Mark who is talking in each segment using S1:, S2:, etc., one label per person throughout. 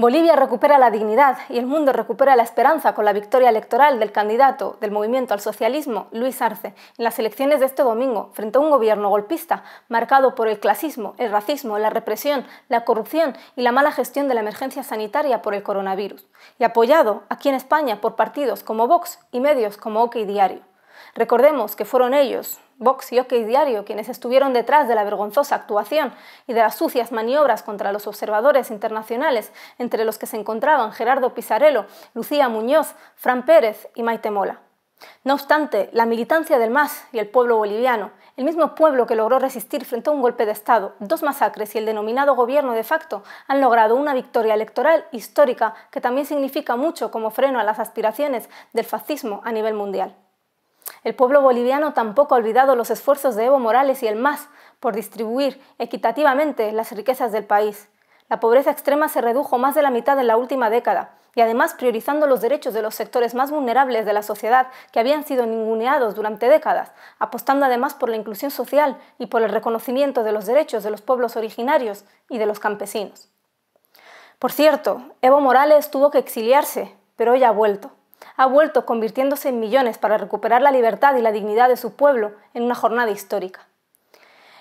S1: Bolivia recupera la dignidad y el mundo recupera la esperanza con la victoria electoral del candidato del movimiento al socialismo, Luis Arce, en las elecciones de este domingo, frente a un gobierno golpista, marcado por el clasismo, el racismo, la represión, la corrupción y la mala gestión de la emergencia sanitaria por el coronavirus, y apoyado aquí en España por partidos como Vox y medios como OK Diario. Recordemos que fueron ellos, Vox y OK Diario, quienes estuvieron detrás de la vergonzosa actuación y de las sucias maniobras contra los observadores internacionales, entre los que se encontraban Gerardo Pisarello, Lucía Muñoz, Fran Pérez y Maite Mola. No obstante, la militancia del MAS y el pueblo boliviano, el mismo pueblo que logró resistir frente a un golpe de Estado, dos masacres y el denominado gobierno de facto, han logrado una victoria electoral histórica que también significa mucho como freno a las aspiraciones del fascismo a nivel mundial. El pueblo boliviano tampoco ha olvidado los esfuerzos de Evo Morales y el MAS por distribuir equitativamente las riquezas del país. La pobreza extrema se redujo más de la mitad en la última década y además priorizando los derechos de los sectores más vulnerables de la sociedad que habían sido ninguneados durante décadas, apostando además por la inclusión social y por el reconocimiento de los derechos de los pueblos originarios y de los campesinos. Por cierto, Evo Morales tuvo que exiliarse, pero hoy ha vuelto ha vuelto convirtiéndose en millones para recuperar la libertad y la dignidad de su pueblo en una jornada histórica.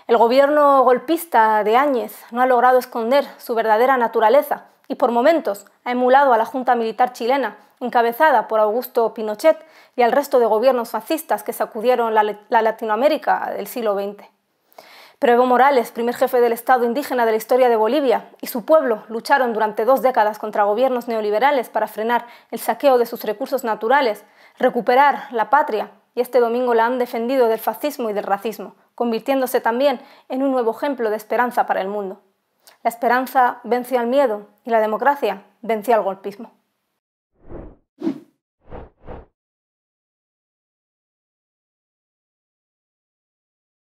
S1: El gobierno golpista de Áñez no ha logrado esconder su verdadera naturaleza y por momentos ha emulado a la Junta Militar chilena, encabezada por Augusto Pinochet y al resto de gobiernos fascistas que sacudieron la, Latinoamérica del siglo XX. Pero Morales, primer jefe del Estado indígena de la historia de Bolivia, y su pueblo lucharon durante dos décadas contra gobiernos neoliberales para frenar el saqueo de sus recursos naturales, recuperar la patria, y este domingo la han defendido del fascismo y del racismo, convirtiéndose también en un nuevo ejemplo de esperanza para el mundo. La esperanza venció al miedo y la democracia venció al golpismo.